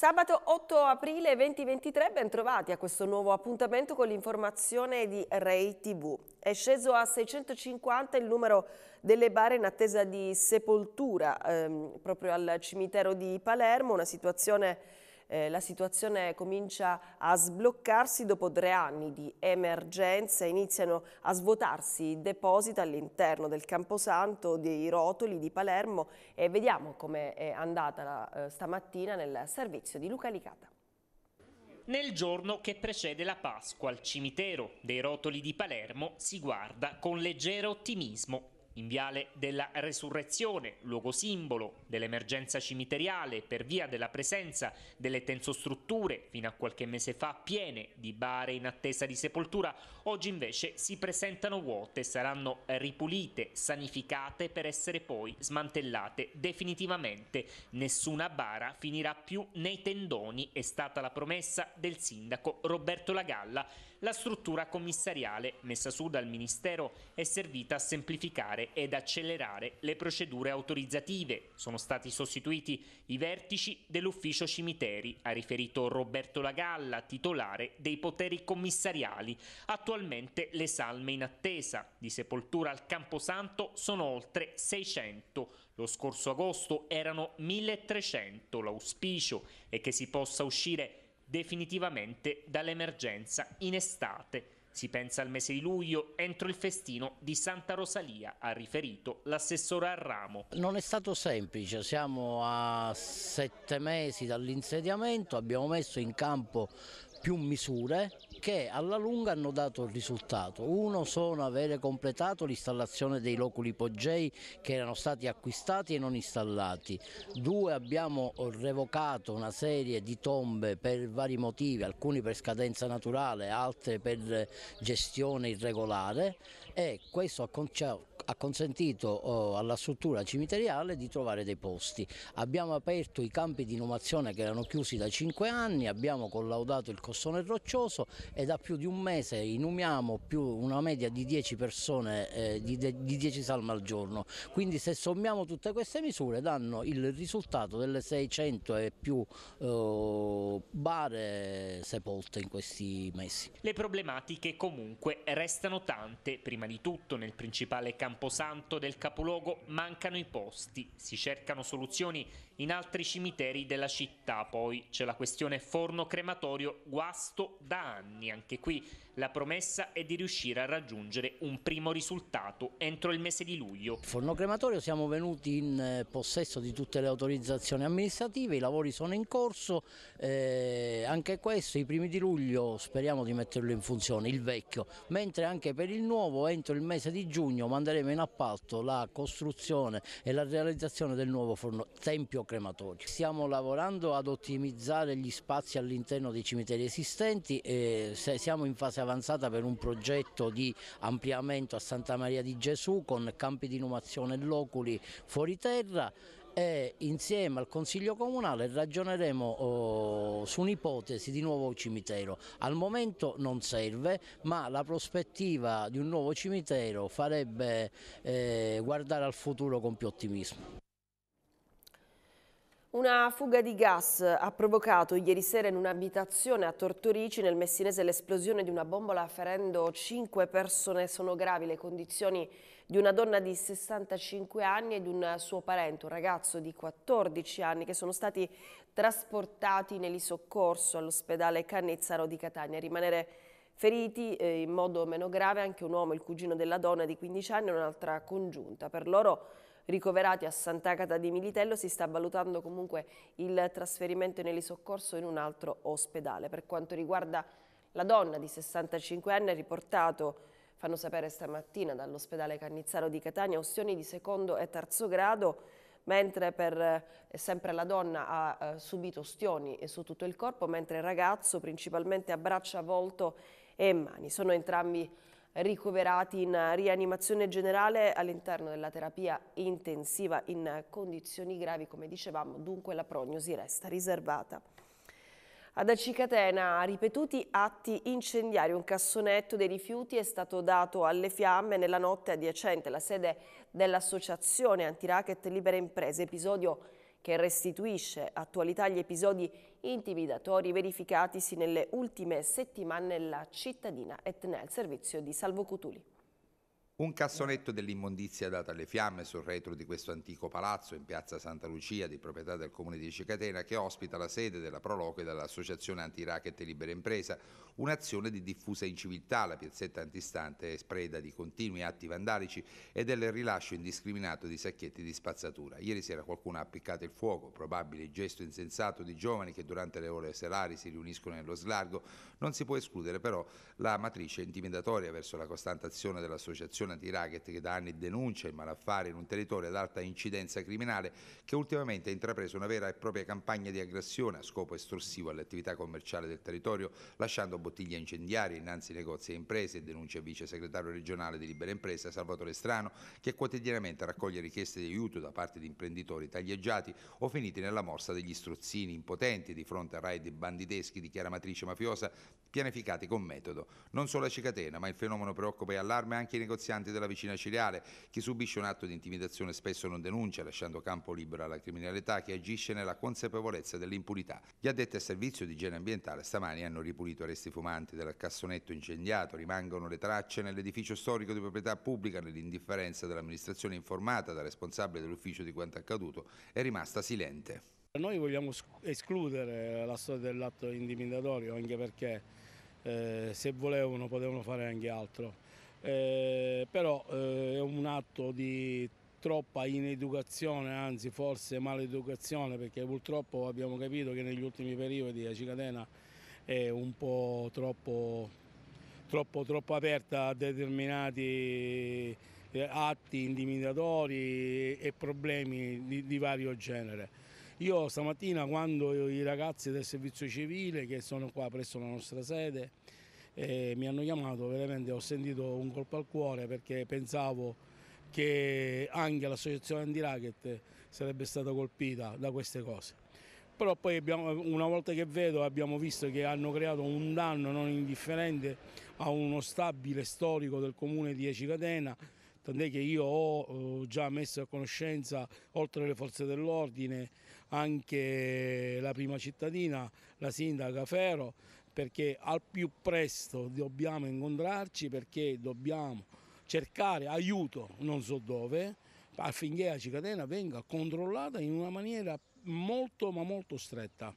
Sabato 8 aprile 2023, ben trovati a questo nuovo appuntamento con l'informazione di Rai TV. È sceso a 650 il numero delle bare in attesa di sepoltura ehm, proprio al cimitero di Palermo, una situazione eh, la situazione comincia a sbloccarsi dopo tre anni di emergenza, iniziano a svuotarsi i depositi all'interno del Camposanto, dei rotoli di Palermo e vediamo come è andata la, eh, stamattina nel servizio di Luca Licata nel giorno che precede la Pasqua al cimitero dei rotoli di Palermo si guarda con leggero ottimismo in Viale della Resurrezione, luogo simbolo dell'emergenza cimiteriale per via della presenza delle tensostrutture fino a qualche mese fa piene di bare in attesa di sepoltura, oggi invece si presentano vuote, saranno ripulite, sanificate per essere poi smantellate definitivamente. Nessuna bara finirà più nei tendoni, è stata la promessa del sindaco Roberto Lagalla la struttura commissariale messa su dal Ministero è servita a semplificare ed accelerare le procedure autorizzative. Sono stati sostituiti i vertici dell'ufficio cimiteri, ha riferito Roberto Lagalla, titolare dei poteri commissariali. Attualmente le salme in attesa di sepoltura al Camposanto sono oltre 600. Lo scorso agosto erano 1300. L'auspicio è che si possa uscire definitivamente dall'emergenza in estate. Si pensa al mese di luglio, entro il festino di Santa Rosalia, ha riferito l'assessore Arramo. Non è stato semplice, siamo a sette mesi dall'insediamento, abbiamo messo in campo più misure che alla lunga hanno dato il risultato. Uno sono avere completato l'installazione dei loculi poggei che erano stati acquistati e non installati. Due abbiamo revocato una serie di tombe per vari motivi, alcuni per scadenza naturale, altre per gestione irregolare e questo ha conciato ha consentito oh, alla struttura cimiteriale di trovare dei posti. Abbiamo aperto i campi di inumazione che erano chiusi da 5 anni, abbiamo collaudato il costone roccioso e da più di un mese inumiamo più una media di 10 persone, eh, di, di 10 salme al giorno. Quindi se sommiamo tutte queste misure danno il risultato delle 600 e più eh, bare sepolte in questi mesi. Le problematiche comunque restano tante, prima di tutto nel principale campo Camposanto del capoluogo mancano i posti, si cercano soluzioni in altri cimiteri della città. Poi c'è la questione forno crematorio, guasto da anni. Anche qui la promessa è di riuscire a raggiungere un primo risultato entro il mese di luglio. Forno crematorio siamo venuti in eh, possesso di tutte le autorizzazioni amministrative, i lavori sono in corso, eh, anche questo i primi di luglio speriamo di metterlo in funzione, il vecchio, mentre anche per il nuovo entro il mese di giugno manderemo in appalto la costruzione e la realizzazione del nuovo forno, tempio crematorio. Stiamo lavorando ad ottimizzare gli spazi all'interno dei cimiteri esistenti e siamo in fase avanzata per un progetto di ampliamento a Santa Maria di Gesù con campi di inumazione e loculi fuori terra e insieme al Consiglio Comunale ragioneremo oh, su un'ipotesi di nuovo cimitero. Al momento non serve, ma la prospettiva di un nuovo cimitero farebbe eh, guardare al futuro con più ottimismo. Una fuga di gas ha provocato ieri sera in un'abitazione a Tortorici nel Messinese l'esplosione di una bombola ferendo cinque persone. Sono gravi le condizioni di una donna di 65 anni e di un suo parente, un ragazzo di 14 anni, che sono stati trasportati nell'isoccorso all'ospedale Cannizzaro di Catania. Rimanere Feriti eh, in modo meno grave anche un uomo, il cugino della donna di 15 anni e un'altra congiunta. Per loro ricoverati a Sant'Agata di Militello, si sta valutando comunque il trasferimento in elisoccorso in un altro ospedale. Per quanto riguarda la donna di 65 anni, ha riportato fanno sapere stamattina dall'ospedale Cannizzaro di Catania, ustioni di secondo e terzo grado, mentre per, eh, sempre la donna ha eh, subito ustioni su tutto il corpo, mentre il ragazzo principalmente a braccia, volto e mani. Sono entrambi ricoverati in rianimazione generale all'interno della terapia intensiva in condizioni gravi, come dicevamo, dunque la prognosi resta riservata. Ad Acicatena, ripetuti atti incendiari, un cassonetto dei rifiuti è stato dato alle fiamme nella notte adiacente alla sede dell'associazione antiracket Libere Imprese, episodio che restituisce attualità agli episodi intimidatori verificatisi nelle ultime settimane nella cittadina e nel servizio di Salvo Cutuli. Un cassonetto dell'immondizia data alle fiamme sul retro di questo antico palazzo in piazza Santa Lucia di proprietà del comune di Cicatena che ospita la sede della Proloque dell'Associazione Anti-Racket e Libera Impresa, un'azione di diffusa inciviltà, la piazzetta antistante è spreda di continui atti vandalici e del rilascio indiscriminato di sacchetti di spazzatura. Ieri sera qualcuno ha appiccato il fuoco, probabile gesto insensato di giovani che durante le ore serali si riuniscono nello slargo. Non si può escludere però la matrice intimidatoria verso la costante azione dell'Associazione associazione anti che da anni denuncia il malaffare in un territorio ad alta incidenza criminale che ultimamente ha intrapreso una vera e propria campagna di aggressione a scopo estorsivo all'attività commerciale del territorio lasciando bottiglie incendiarie innanzi negozi e imprese, denuncia il vice segretario regionale di Libera Impresa Salvatore Strano che quotidianamente raccoglie richieste di aiuto da parte di imprenditori taglieggiati o finiti nella morsa degli strozzini impotenti di fronte a raid banditeschi di chiaramatrice mafiosa pianificati con metodo. Non solo a cicatena ma il fenomeno preoccupa e allarma anche i negozianti abitanti della vicina Ciriale. Chi subisce un atto di intimidazione spesso non denuncia, lasciando campo libero alla criminalità che agisce nella consapevolezza dell'impunità. Gli addetti al servizio di igiene ambientale stamani hanno ripulito resti fumanti del cassonetto incendiato, rimangono le tracce nell'edificio storico di proprietà pubblica, nell'indifferenza dell'amministrazione informata da responsabile dell'ufficio di quanto accaduto, è rimasta silente. Noi vogliamo escludere la storia dell'atto intimidatorio anche perché eh, se volevano potevano fare anche altro eh, però eh, è un atto di troppa ineducazione, anzi forse maleducazione, perché purtroppo abbiamo capito che negli ultimi periodi la Cicatena è un po' troppo, troppo, troppo aperta a determinati eh, atti intimidatori e problemi di, di vario genere. Io stamattina quando i ragazzi del servizio civile che sono qua presso la nostra sede e mi hanno chiamato, veramente ho sentito un colpo al cuore perché pensavo che anche l'associazione anti-racket sarebbe stata colpita da queste cose. Però poi abbiamo, una volta che vedo abbiamo visto che hanno creato un danno non indifferente a uno stabile storico del comune di Ecicatena, tant'è che io ho eh, già messo a conoscenza, oltre alle forze dell'ordine, anche la prima cittadina, la sindaca Fero, perché al più presto dobbiamo incontrarci perché dobbiamo cercare aiuto non so dove affinché la cicatena venga controllata in una maniera molto ma molto stretta.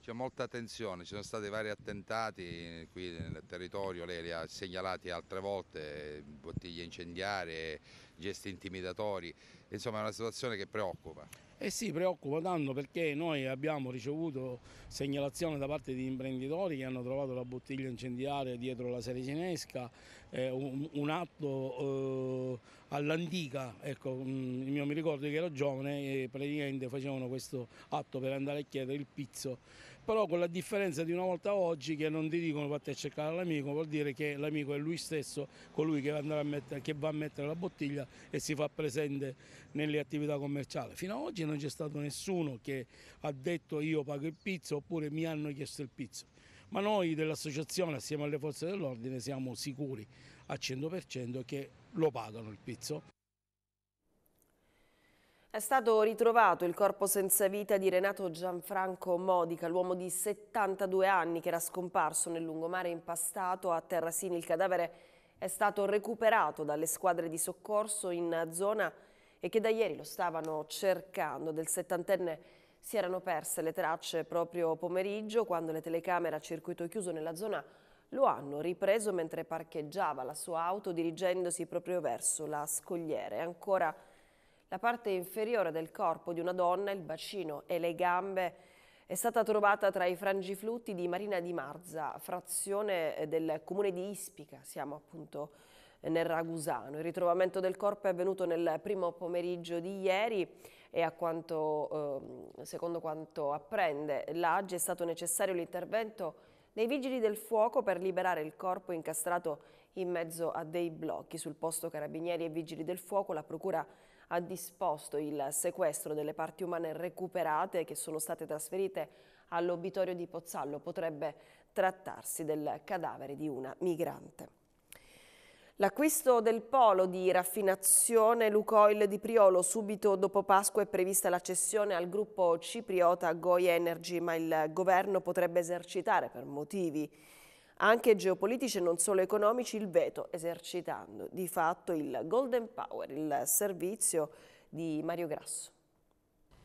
C'è molta tensione, ci sono stati vari attentati qui nel territorio, lei li ha segnalati altre volte, bottiglie incendiarie, gesti intimidatori, insomma è una situazione che preoccupa e eh si preoccupa tanto perché noi abbiamo ricevuto segnalazione da parte di imprenditori che hanno trovato la bottiglia incendiaria dietro la Sericinesca, eh, un, un, atto eh, all'antica, ecco, mh, mm, io mi ricordo che ero giovane e praticamente facevano questo atto per andare a chiedere il pizzo però con la differenza di una volta oggi che non ti dicono vatti a cercare l'amico, vuol dire che l'amico è lui stesso, colui che va, a mettere, che va a mettere la bottiglia e si fa presente nelle attività commerciali. Fino ad oggi non c'è stato nessuno che ha detto io pago il pizzo oppure mi hanno chiesto il pizzo ma noi dell'associazione assieme alle forze dell'ordine siamo sicuri al 100% che lo pagano il pizzo. È stato ritrovato il corpo senza vita di Renato Gianfranco Modica, l'uomo di 72 anni che era scomparso nel lungomare impastato a Terrasini. Il cadavere è stato recuperato dalle squadre di soccorso in zona e che da ieri lo stavano cercando. Del settantenne si erano perse le tracce proprio pomeriggio quando le telecamere a circuito chiuso nella zona lo hanno ripreso mentre parcheggiava la sua auto dirigendosi proprio verso la scogliere. Ancora la parte inferiore del corpo di una donna, il bacino e le gambe è stata trovata tra i frangiflutti di Marina di Marza, frazione eh, del comune di Ispica, siamo appunto eh, nel Ragusano. Il ritrovamento del corpo è avvenuto nel primo pomeriggio di ieri e quanto, ehm, secondo quanto apprende l'AGI è stato necessario l'intervento dei vigili del fuoco per liberare il corpo incastrato in mezzo a dei blocchi. Sul posto carabinieri e vigili del fuoco la procura ha disposto il sequestro delle parti umane recuperate che sono state trasferite all'obitorio di Pozzallo. Potrebbe trattarsi del cadavere di una migrante. L'acquisto del polo di raffinazione Lucoil di Priolo subito dopo Pasqua è prevista la cessione al gruppo cipriota Goi Energy, ma il governo potrebbe esercitare per motivi anche geopolitici e non solo economici, il veto, esercitando di fatto il Golden Power, il servizio di Mario Grasso.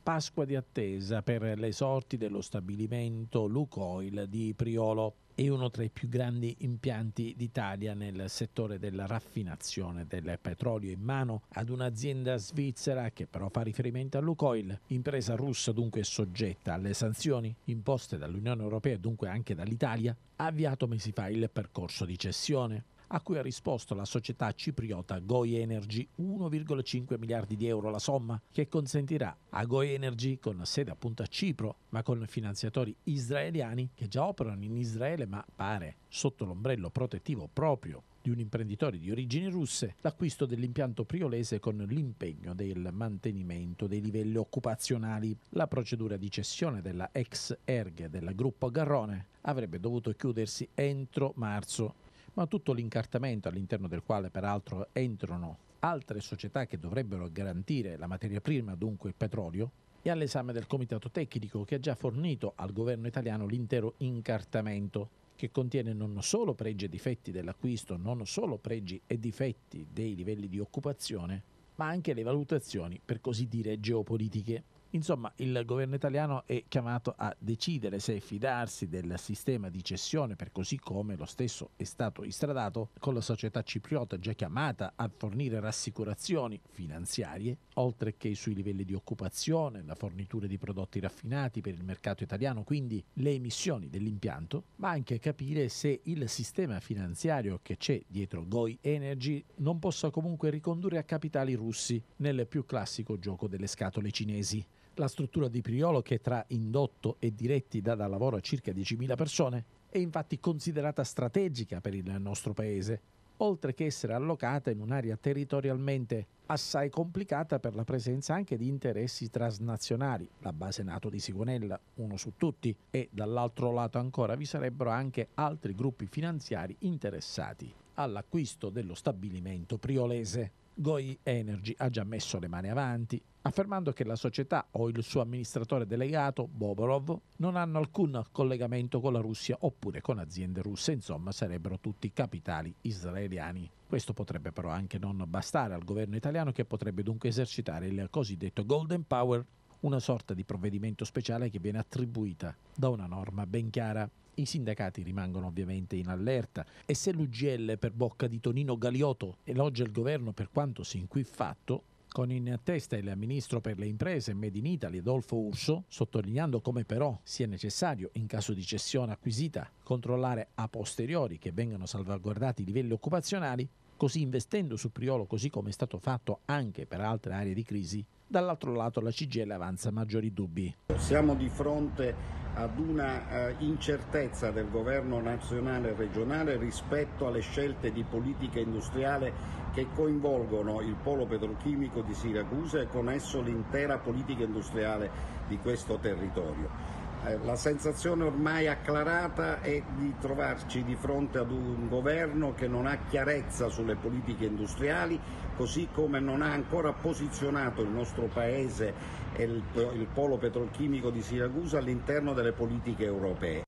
Pasqua di attesa per le sorti dello stabilimento Lucoil di Priolo è uno tra i più grandi impianti d'Italia nel settore della raffinazione del petrolio in mano ad un'azienda svizzera che però fa riferimento a Lukoil, impresa russa dunque soggetta alle sanzioni imposte dall'Unione Europea e dunque anche dall'Italia, ha avviato mesi fa il percorso di cessione a cui ha risposto la società cipriota Goi Energy 1,5 miliardi di euro la somma che consentirà a Goi Energy con sede appunto a Cipro ma con finanziatori israeliani che già operano in Israele ma pare sotto l'ombrello protettivo proprio di un imprenditore di origini russe l'acquisto dell'impianto priolese con l'impegno del mantenimento dei livelli occupazionali. La procedura di cessione della ex ERG del gruppo Garrone avrebbe dovuto chiudersi entro marzo ma tutto l'incartamento all'interno del quale peraltro entrano altre società che dovrebbero garantire la materia prima, dunque il petrolio, è all'esame del Comitato Tecnico che ha già fornito al governo italiano l'intero incartamento che contiene non solo pregi e difetti dell'acquisto, non solo pregi e difetti dei livelli di occupazione, ma anche le valutazioni, per così dire, geopolitiche. Insomma, il governo italiano è chiamato a decidere se fidarsi del sistema di cessione, per così come lo stesso è stato istradato con la società cipriota già chiamata a fornire rassicurazioni finanziarie, oltre che sui livelli di occupazione, la fornitura di prodotti raffinati per il mercato italiano, quindi le emissioni dell'impianto, ma anche capire se il sistema finanziario che c'è dietro Goi Energy non possa comunque ricondurre a capitali russi nel più classico gioco delle scatole cinesi. La struttura di Priolo, che tra indotto e diretti dà da lavoro a circa 10.000 persone, è infatti considerata strategica per il nostro paese, oltre che essere allocata in un'area territorialmente assai complicata per la presenza anche di interessi transnazionali, la base NATO di Sigonella, uno su tutti, e dall'altro lato ancora vi sarebbero anche altri gruppi finanziari interessati all'acquisto dello stabilimento priolese. Goi Energy ha già messo le mani avanti, affermando che la società o il suo amministratore delegato, Boborov, non hanno alcun collegamento con la Russia oppure con aziende russe, insomma sarebbero tutti capitali israeliani. Questo potrebbe però anche non bastare al governo italiano che potrebbe dunque esercitare il cosiddetto Golden Power, una sorta di provvedimento speciale che viene attribuita da una norma ben chiara. I sindacati rimangono ovviamente in allerta e se l'UGL per bocca di Tonino Galiotto elogia il governo per quanto sin qui fatto, con in testa il ministro per le imprese Made in Italy Adolfo Urso, sottolineando come però sia necessario, in caso di cessione acquisita, controllare a posteriori che vengano salvaguardati i livelli occupazionali, così investendo su Priolo così come è stato fatto anche per altre aree di crisi, dall'altro lato la CGL avanza maggiori dubbi. Siamo di fronte ad una eh, incertezza del governo nazionale e regionale rispetto alle scelte di politica industriale che coinvolgono il polo petrochimico di Siracusa e con esso l'intera politica industriale di questo territorio eh, la sensazione ormai acclarata è di trovarci di fronte ad un governo che non ha chiarezza sulle politiche industriali, così come non ha ancora posizionato il nostro Paese e il, polo petrolchimico di Siracusa all'interno delle politiche europee.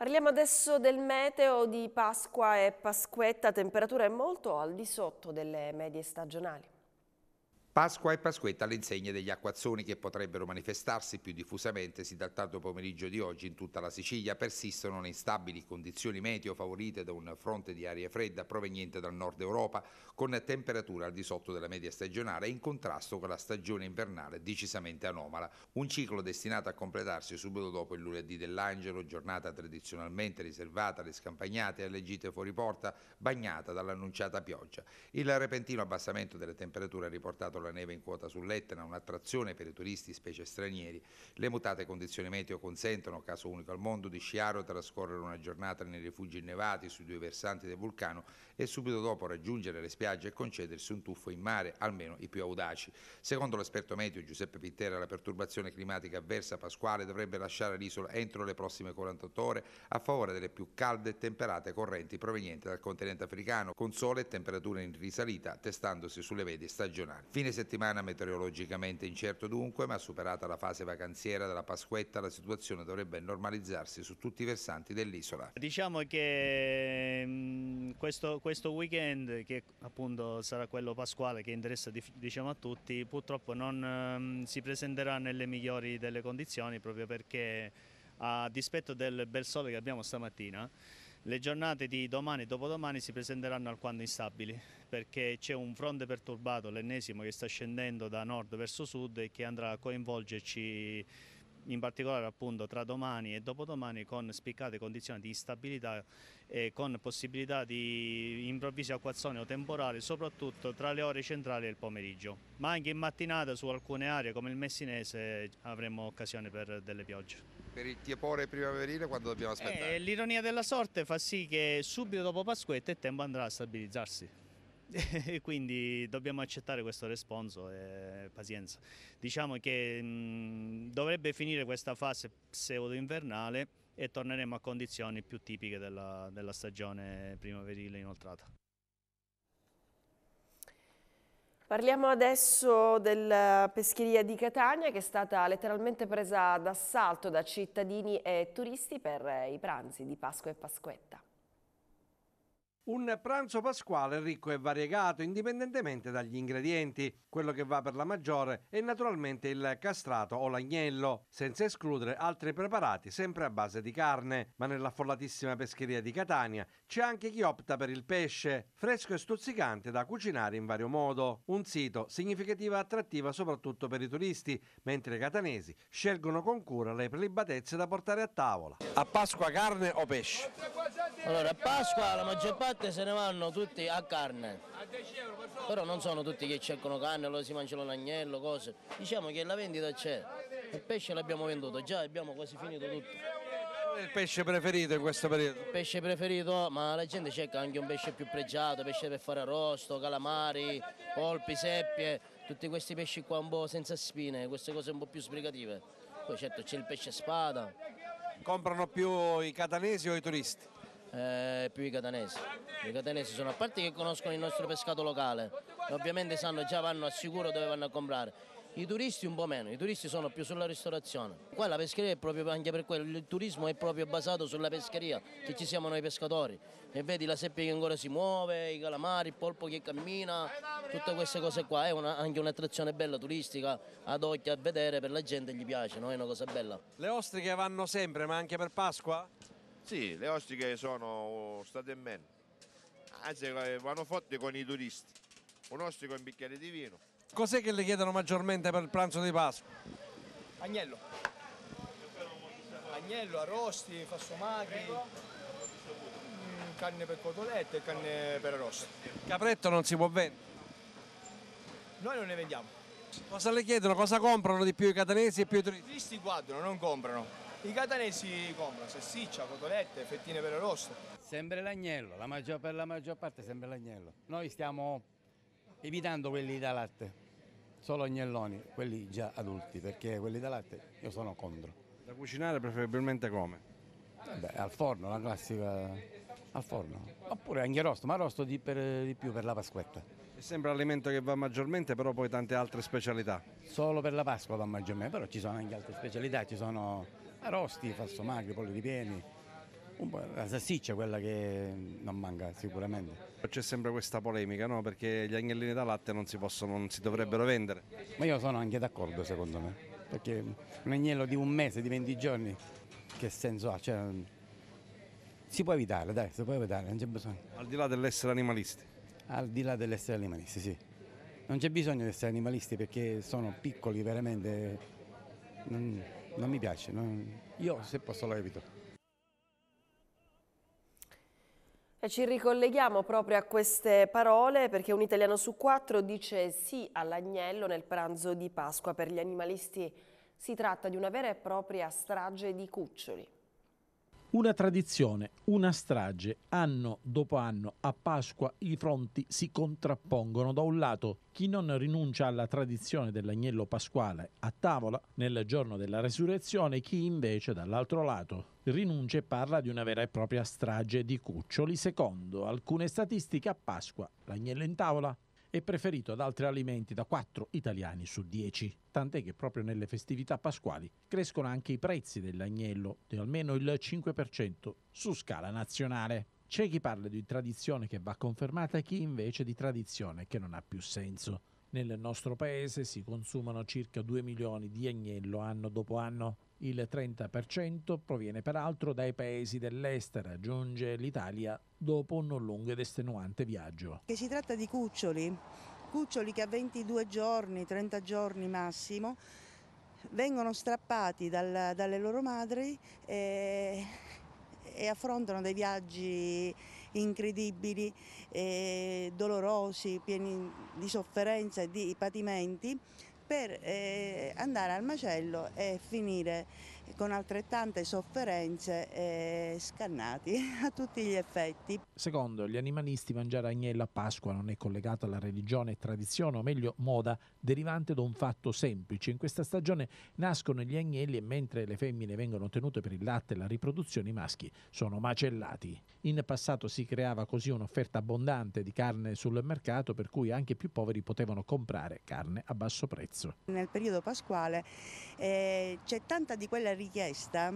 Parliamo adesso del meteo di Pasqua e Pasquetta, temperature molto al di sotto delle medie stagionali. Pasqua e Pasquetta all'insegna degli acquazzoni che potrebbero manifestarsi più diffusamente si dal tardo pomeriggio di oggi in tutta la Sicilia persistono le instabili condizioni meteo favorite da un fronte di aria fredda proveniente dal nord Europa con temperature al di sotto della media stagionale in contrasto con la stagione invernale decisamente anomala, un ciclo destinato a completarsi subito dopo il lunedì dell'Angelo, giornata tradizionalmente riservata alle scampagnate e alle gite fuori porta bagnata dall'annunciata pioggia. Il repentino abbassamento delle temperature ha riportato la la neve in quota sull'Etna, un'attrazione per i turisti, specie stranieri. Le mutate condizioni meteo consentono, caso unico al mondo, di sciare o trascorrere una giornata nei rifugi innevati sui due versanti del vulcano e subito dopo raggiungere le spiagge e concedersi un tuffo in mare, almeno i più audaci. Secondo l'esperto meteo Giuseppe Pittera, la perturbazione climatica avversa pasquale dovrebbe lasciare l'isola entro le prossime 48 ore a favore delle più calde e temperate correnti provenienti dal continente africano, con sole e temperature in risalita, testandosi sulle vedi stagionali. Fine settimana meteorologicamente incerto dunque, ma superata la fase vacanziera della Pasquetta, la situazione dovrebbe normalizzarsi su tutti i versanti dell'isola. Diciamo che mm, questo, questo questo weekend che appunto sarà quello pasquale che interessa diciamo a tutti purtroppo non ehm, si presenterà nelle migliori delle condizioni proprio perché a dispetto del bel sole che abbiamo stamattina le giornate di domani e dopodomani si presenteranno alquanto instabili perché c'è un fronte perturbato, l'ennesimo, che sta scendendo da nord verso sud e che andrà a coinvolgerci in particolare appunto tra domani e dopodomani con spiccate condizioni di instabilità e con possibilità di improvvisi acquazzoni o temporali soprattutto tra le ore centrali e il pomeriggio. Ma anche in mattinata su alcune aree come il Messinese avremo occasione per delle piogge. Per il tiepore primaverile quando dobbiamo aspettare? Eh, L'ironia della sorte fa sì che subito dopo Pasquetta il tempo andrà a stabilizzarsi. e quindi dobbiamo accettare questo responso e pazienza. Diciamo che mh, dovrebbe finire questa fase pseudo-invernale e torneremo a condizioni più tipiche della, della stagione primaverile inoltrata. Parliamo adesso della pescheria di Catania che è stata letteralmente presa d'assalto da cittadini e turisti per i pranzi di Pasqua e Pasquetta. Un pranzo pasquale ricco e variegato indipendentemente dagli ingredienti. Quello che va per la maggiore è naturalmente il castrato o l'agnello, senza escludere altri preparati sempre a base di carne. Ma nell'affollatissima pescheria di Catania c'è anche chi opta per il pesce, fresco e stuzzicante da cucinare in vario modo. Un sito significativa e attrattiva soprattutto per i turisti, mentre i catanesi scelgono con cura le prelibatezze da portare a tavola. A Pasqua carne o pesce? Allora a Pasqua la maggior parte 7 se ne vanno tutti a carne. Però non sono tutti che cercano carne, allora si mangiano l'agnello, cose. Diciamo che la vendita c'è. Il pesce l'abbiamo venduto, già abbiamo quasi finito tutto. il pesce preferito in questo periodo? Il pesce preferito, ma la gente cerca anche un pesce più pregiato, pesce per fare arrosto, calamari, polpi, seppie, tutti questi pesci qua un po' senza spine, queste cose un po' più sbrigative. Poi certo c'è il pesce spada. Comprano più i catanesi o i turisti? eh, più i catanesi. I catanesi sono a parte che conoscono il nostro pescato locale e ovviamente sanno già vanno a sicuro dove vanno a comprare. I turisti un po' meno, i turisti sono più sulla ristorazione. Qua la pescheria è proprio anche per quello, il turismo è proprio basato sulla pescheria, che ci siamo noi pescatori. E vedi la seppia che ancora si muove, i calamari, il polpo che cammina, tutte queste cose qua. È una, anche un'attrazione bella turistica, ad occhio a vedere per la gente gli piace, no? è una cosa bella. Le ostriche vanno sempre, ma anche per Pasqua? Sì, le ostriche sono oh, state in meno. Anzi, eh, vanno fatte con i turisti. Un ostrico e un bicchiere di vino. Cos'è che le chiedono maggiormente per il pranzo di Pasqua? Agnello. Agnello, arrosti, fassomachi, mm, carne per cotolette e carne per arrosti. Capretto non si può vendere? Noi non ne vendiamo. Cosa le chiedono? Cosa comprano di più i catanesi e più i turisti? I turisti guardano, non comprano. I catanesi comprano salsiccia, cotolette, fettine per rosso. Sempre l'agnello, la maggior, per la maggior parte sempre l'agnello. Noi stiamo evitando quelli da latte, solo agnelloni, quelli già adulti, perché quelli da latte io sono contro. Da cucinare preferibilmente come? Beh, al forno, la classica al forno. Oppure anche rosto, ma rosto di, per, di più per la Pasquetta. È sempre l'alimento che va maggiormente, però poi tante altre specialità. Solo per la Pasqua va maggiormente, però ci sono anche altre specialità, ci sono Arosti, falso magri, pollo di pieni, la salsiccia è quella che non manca sicuramente. C'è sempre questa polemica, no? Perché gli agnellini da latte non si, possono, non si dovrebbero vendere. Ma io sono anche d'accordo secondo me, perché un agnello di un mese, di 20 giorni, che senso ha? Cioè, si può evitare, dai, si può evitare, non c'è bisogno. Al di là dell'essere animalisti? Al di là dell'essere animalisti, sì. Non c'è bisogno di essere animalisti perché sono piccoli veramente. Non non mi piace, non... io se posso lo evito. E ci ricolleghiamo proprio a queste parole perché un italiano su quattro dice sì all'agnello nel pranzo di Pasqua. Per gli animalisti si tratta di una vera e propria strage di cuccioli. Una tradizione, una strage, anno dopo anno a Pasqua i fronti si contrappongono. Da un lato chi non rinuncia alla tradizione dell'agnello pasquale a tavola nel giorno della resurrezione, chi invece dall'altro lato rinuncia e parla di una vera e propria strage di cuccioli. Secondo alcune statistiche a Pasqua l'agnello in tavola è preferito ad altri alimenti da 4 italiani su 10, tant'è che proprio nelle festività pasquali crescono anche i prezzi dell'agnello di almeno il 5% su scala nazionale. C'è chi parla di tradizione che va confermata, e chi invece di tradizione che non ha più senso. Nel nostro paese si consumano circa 2 milioni di agnello anno dopo anno. Il 30% proviene peraltro dai paesi dell'est, raggiunge l'Italia dopo un non lungo ed estenuante viaggio. Che si tratta di cuccioli, cuccioli che a 22 giorni, 30 giorni massimo, vengono strappati dal, dalle loro madri e, e, affrontano dei viaggi incredibili, dolorosi, pieni di sofferenza e di patimenti per eh, andare al macello e finire con altrettante sofferenze e eh, scannati a tutti gli effetti. Secondo gli animalisti mangiare agnello a Pasqua non è collegato alla religione e tradizione, o meglio moda, derivante da un fatto semplice. In questa stagione nascono gli agnelli e mentre le femmine vengono tenute per il latte e la riproduzione i maschi sono macellati. In passato si creava così un'offerta abbondante di carne sul mercato per cui anche i più poveri potevano comprare carne a basso prezzo. Nel periodo pasquale eh, c'è tanta di quella richiesta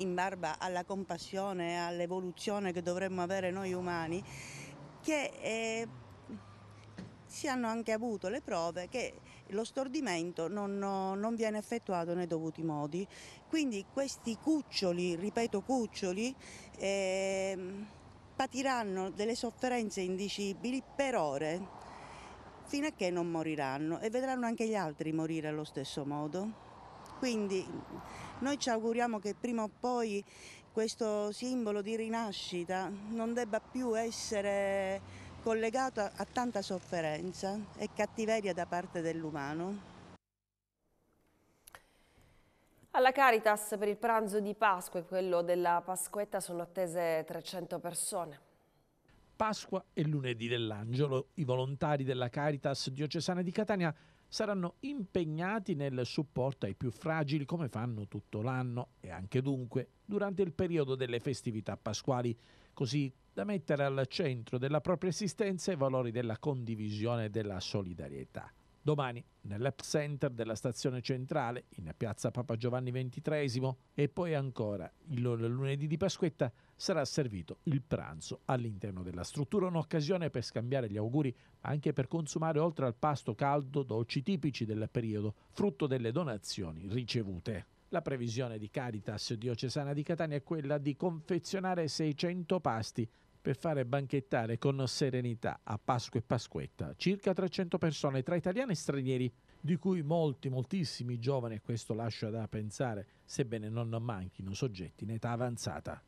in barba alla compassione, e all'evoluzione che dovremmo avere noi umani, che eh, si hanno anche avuto le prove che lo stordimento non, non viene effettuato nei dovuti modi. Quindi questi cuccioli, ripeto cuccioli, eh, patiranno delle sofferenze indicibili per ore, fino a che non moriranno e vedranno anche gli altri morire allo stesso modo. Quindi noi ci auguriamo che prima o poi questo simbolo di rinascita non debba più essere collegato a tanta sofferenza e cattiveria da parte dell'umano. Alla Caritas per il pranzo di Pasqua e quello della Pasquetta sono attese 300 persone. Pasqua e lunedì dell'Angelo, i volontari della Caritas diocesana di Catania saranno impegnati nel supporto ai più fragili come fanno tutto l'anno e anche dunque durante il periodo delle festività pasquali così da mettere al centro della propria esistenza i valori della condivisione e della solidarietà. Domani, nell'app center della stazione centrale, in piazza Papa Giovanni XXIII e poi ancora il lunedì di Pasquetta, sarà servito il pranzo all'interno della struttura, un'occasione per scambiare gli auguri, ma anche per consumare oltre al pasto caldo dolci tipici del periodo, frutto delle donazioni ricevute. La previsione di Caritas diocesana di Catania è quella di confezionare 600 pasti per fare banchettare con serenità a Pasqua e Pasquetta circa 300 persone tra italiani e stranieri, di cui molti, moltissimi giovani, e questo lascia da pensare, sebbene non manchino soggetti in età avanzata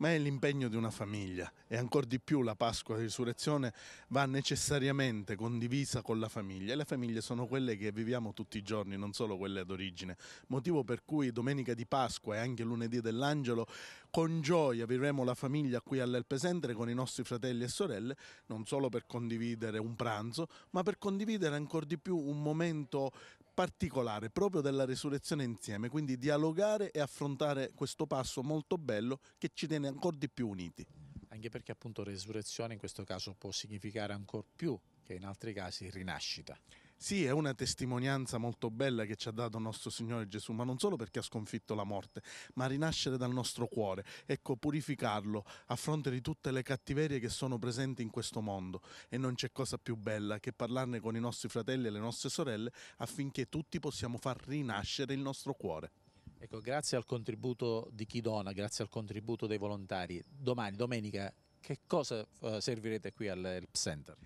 ma è l'impegno di una famiglia e ancora di più la Pasqua di risurrezione va necessariamente condivisa con la famiglia e le famiglie sono quelle che viviamo tutti i giorni, non solo quelle d'origine, motivo per cui domenica di Pasqua e anche lunedì dell'angelo con gioia vivremo la famiglia qui all'Elpesentre con i nostri fratelli e sorelle, non solo per condividere un pranzo, ma per condividere ancora di più un momento particolare proprio della resurrezione insieme, quindi dialogare e affrontare questo passo molto bello che ci tiene ancora di più uniti. Anche perché appunto resurrezione in questo caso può significare ancora più che in altri casi rinascita. Sì, è una testimonianza molto bella che ci ha dato nostro Signore Gesù, ma non solo perché ha sconfitto la morte, ma rinascere dal nostro cuore, ecco, purificarlo a fronte di tutte le cattiverie che sono presenti in questo mondo. E non c'è cosa più bella che parlarne con i nostri fratelli e le nostre sorelle affinché tutti possiamo far rinascere il nostro cuore. Ecco, grazie al contributo di chi dona, grazie al contributo dei volontari. Domani, domenica, che cosa eh, servirete qui al Center?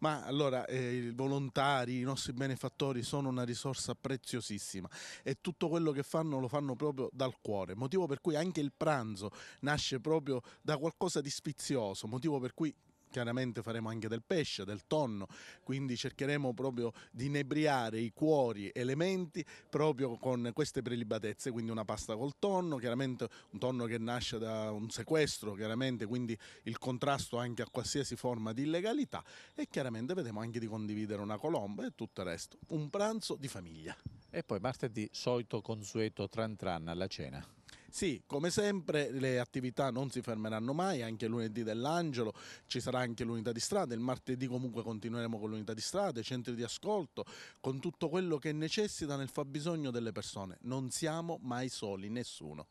Ma allora, eh, i volontari, i nostri benefattori sono una risorsa preziosissima e tutto quello che fanno lo fanno proprio dal cuore, motivo per cui anche il pranzo nasce proprio da qualcosa di sfizioso, motivo per cui chiaramente faremo anche del pesce, del tonno, quindi cercheremo proprio di inebriare i cuori, elementi proprio con queste prelibatezze, quindi una pasta col tonno, chiaramente un tonno che nasce da un sequestro, chiaramente quindi il contrasto anche a qualsiasi forma di illegalità e chiaramente vedremo anche di condividere una colomba e tutto il resto, un pranzo di famiglia. E poi martedì solito consueto tran tran alla cena. Sì, come sempre le attività non si fermeranno mai, anche lunedì dell'Angelo ci sarà anche l'unità di strada, il martedì comunque continueremo con l'unità di strada, i centri di ascolto, con tutto quello che necessita nel fabbisogno delle persone. Non siamo mai soli, nessuno.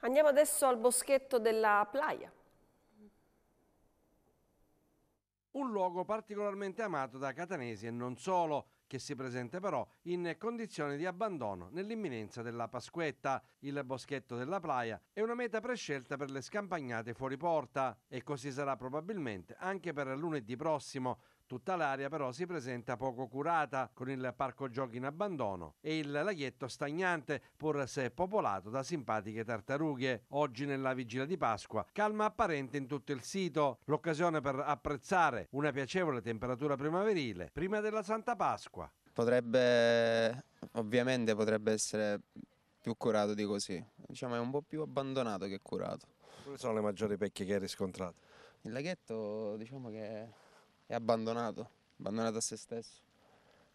Andiamo adesso al boschetto della Playa. Un luogo particolarmente amato da catanesi e non solo che si presenta però in condizioni di abbandono nell'imminenza della Pasquetta. Il boschetto della Playa è una meta prescelta per le scampagnate fuori porta e così sarà probabilmente anche per lunedì prossimo, Tutta l'area però si presenta poco curata, con il parco giochi in abbandono e il laghetto stagnante, pur se popolato da simpatiche tartarughe. Oggi, nella vigilia di Pasqua, calma apparente in tutto il sito, l'occasione per apprezzare una piacevole temperatura primaverile prima della Santa Pasqua. Potrebbe, ovviamente, potrebbe essere più curato di così, diciamo è un po' più abbandonato che curato. Quali sono le maggiori pecche che hai riscontrato? Il laghetto, diciamo che è abbandonato, abbandonato a se stesso.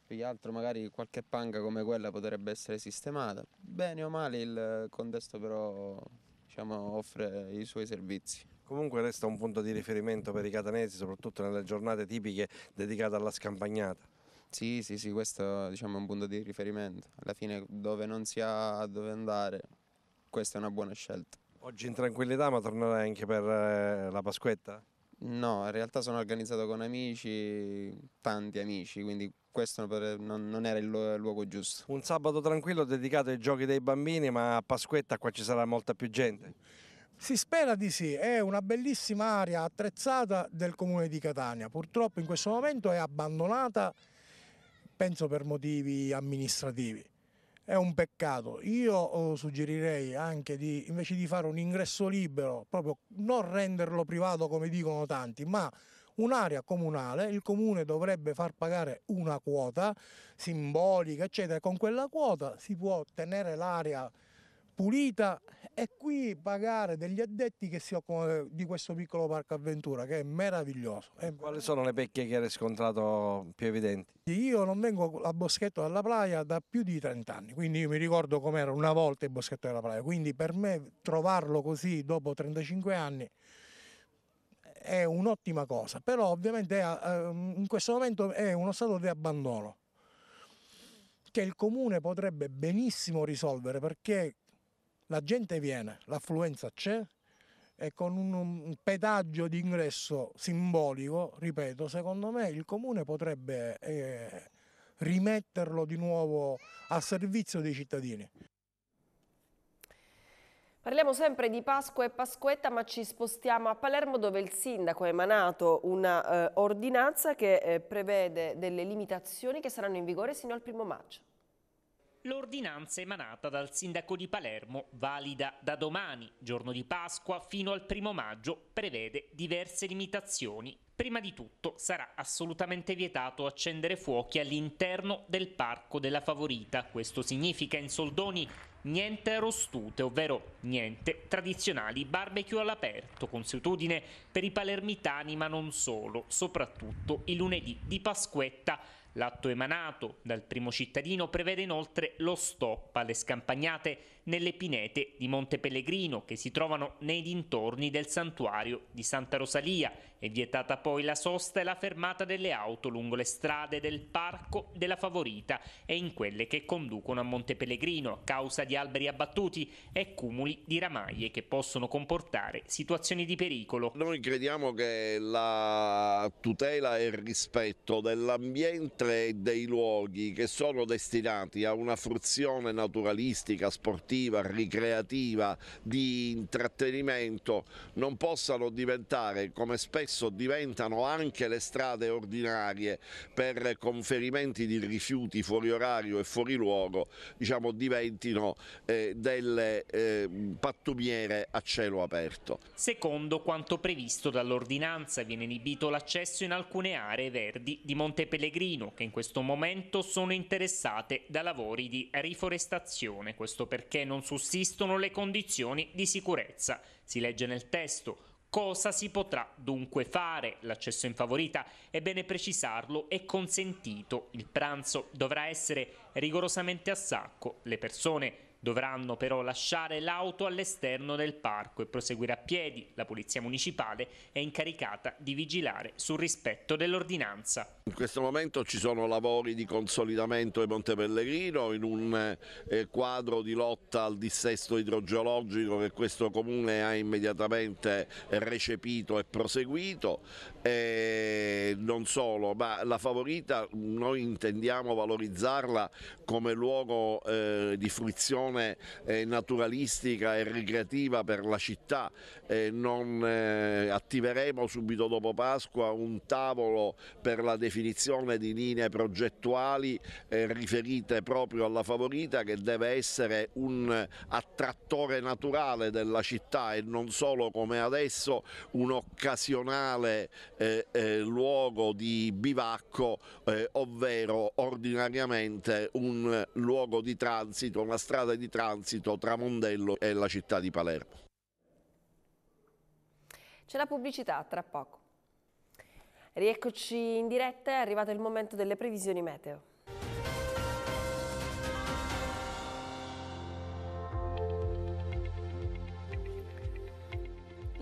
Più che altro magari qualche panca come quella potrebbe essere sistemata. Bene o male il contesto però diciamo, offre i suoi servizi. Comunque resta un punto di riferimento per i catanesi, soprattutto nelle giornate tipiche dedicate alla scampagnata. Sì, sì, sì, questo diciamo, è un punto di riferimento. Alla fine dove non si ha dove andare, questa è una buona scelta. Oggi in tranquillità, ma tornerai anche per eh, la Pasquetta? No, in realtà sono organizzato con amici, tanti amici, quindi questo non, era il luogo giusto. Un sabato tranquillo dedicato ai giochi dei bambini, ma a Pasquetta qua ci sarà molta più gente. Si spera di sì, è una bellissima area attrezzata del comune di Catania, purtroppo in questo momento è abbandonata, penso per motivi amministrativi è un peccato. Io oh, suggerirei anche di, invece di fare un ingresso libero, proprio non renderlo privato come dicono tanti, ma un'area comunale, il comune dovrebbe far pagare una quota simbolica, eccetera, con quella quota si può tenere l'area pulita e qui pagare degli addetti che si occupano di questo piccolo parco avventura che è meraviglioso. Quali sono le pecche che hai riscontrato più evidenti? Io non vengo a Boschetto della Playa da più di 30 anni, quindi io mi ricordo com'era una volta il Boschetto della Playa, quindi per me trovarlo così dopo 35 anni è un'ottima cosa, però ovviamente eh, ehm, in questo momento è uno stato di abbandono che il comune potrebbe benissimo risolvere perché la gente viene, l'affluenza c'è e con un pedaggio di ingresso simbolico, ripeto, secondo me il comune potrebbe eh, rimetterlo di nuovo a servizio dei cittadini. Parliamo sempre di Pasqua e Pasquetta ma ci spostiamo a Palermo dove il sindaco ha emanato una eh, ordinanza che eh, prevede delle limitazioni che saranno in vigore sino al primo maggio l'ordinanza emanata dal sindaco di Palermo, valida da domani, giorno di Pasqua, fino al primo maggio, prevede diverse limitazioni. Prima di tutto sarà assolutamente vietato accendere fuochi all'interno del parco della Favorita. Questo significa in soldoni niente rostute, ovvero niente tradizionali barbecue all'aperto, consuetudine per i palermitani ma non solo, soprattutto il lunedì di Pasquetta L'atto emanato dal primo cittadino prevede inoltre lo stop alle scampagnate nelle pinete di Monte Pellegrino che si trovano nei dintorni del santuario di Santa Rosalia. È vietata poi la sosta e la fermata delle auto lungo le strade del parco della Favorita e in quelle che conducono a Monte Pellegrino a causa di alberi abbattuti e cumuli di ramaglie che possono comportare situazioni di pericolo. Noi crediamo che la tutela e il rispetto dell'ambiente e dei luoghi che sono destinati a una fruzione naturalistica, sportiva, sportiva, ricreativa, di intrattenimento non possano diventare, come spesso diventano anche le strade ordinarie per conferimenti di rifiuti fuori orario e fuori luogo, diciamo diventino eh, delle eh, pattumiere a cielo aperto. Secondo quanto previsto dall'ordinanza viene inibito l'accesso in alcune aree verdi di Monte Pellegrino che in questo momento sono interessate da lavori di riforestazione, questo perché non sussistono le condizioni di sicurezza. Si legge nel testo. Cosa si potrà dunque fare? L'accesso in favorita, è bene precisarlo, è consentito. Il pranzo dovrà essere rigorosamente a sacco. Le persone Dovranno però lasciare l'auto all'esterno del parco e proseguire a piedi. La Polizia Municipale è incaricata di vigilare sul rispetto dell'ordinanza. In questo momento ci sono lavori di consolidamento di Monte Pellegrino in un eh, quadro di lotta al dissesto idrogeologico che questo comune ha immediatamente recepito e proseguito. E eh, non solo, ma la favorita noi intendiamo valorizzarla come luogo eh, di fruizione vocazione eh, naturalistica e ricreativa per la città, eh, non eh, attiveremo subito dopo Pasqua un tavolo per la definizione di linee progettuali eh, riferite proprio alla favorita che deve essere un attrattore naturale della città e non solo come adesso un occasionale eh, eh, luogo di bivacco, ovvero ordinariamente un luogo di transito, una strada di di transito tra Mondello e la città di Palermo. C'è la pubblicità tra poco. Rieccoci in diretta, è arrivato il momento delle previsioni meteo.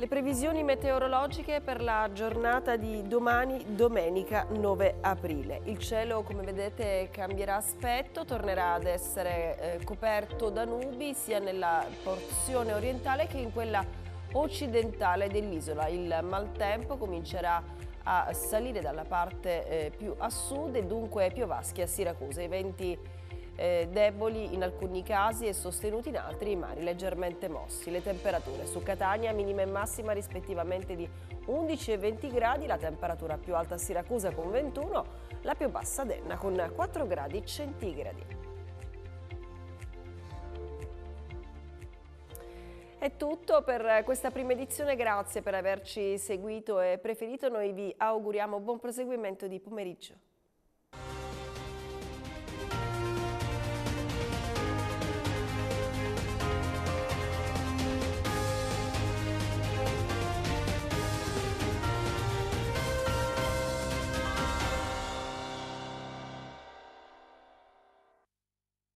Le previsioni meteorologiche per la giornata di domani, domenica 9 aprile. Il cielo, come vedete, cambierà aspetto, tornerà ad essere eh, coperto da nubi sia nella porzione orientale che in quella occidentale dell'isola. Il maltempo comincerà a salire dalla parte eh, più a sud e dunque piovaschi a Siracusa. I venti eh, deboli in alcuni casi e sostenuti in altri i mari leggermente mossi. Le temperature su Catania minima e massima rispettivamente di 11 e 20 gradi, la temperatura più alta a Siracusa con 21, la più bassa ad Enna con 4 gradi centigradi. È tutto per questa prima edizione, grazie per averci seguito e preferito, noi vi auguriamo buon proseguimento di pomeriggio.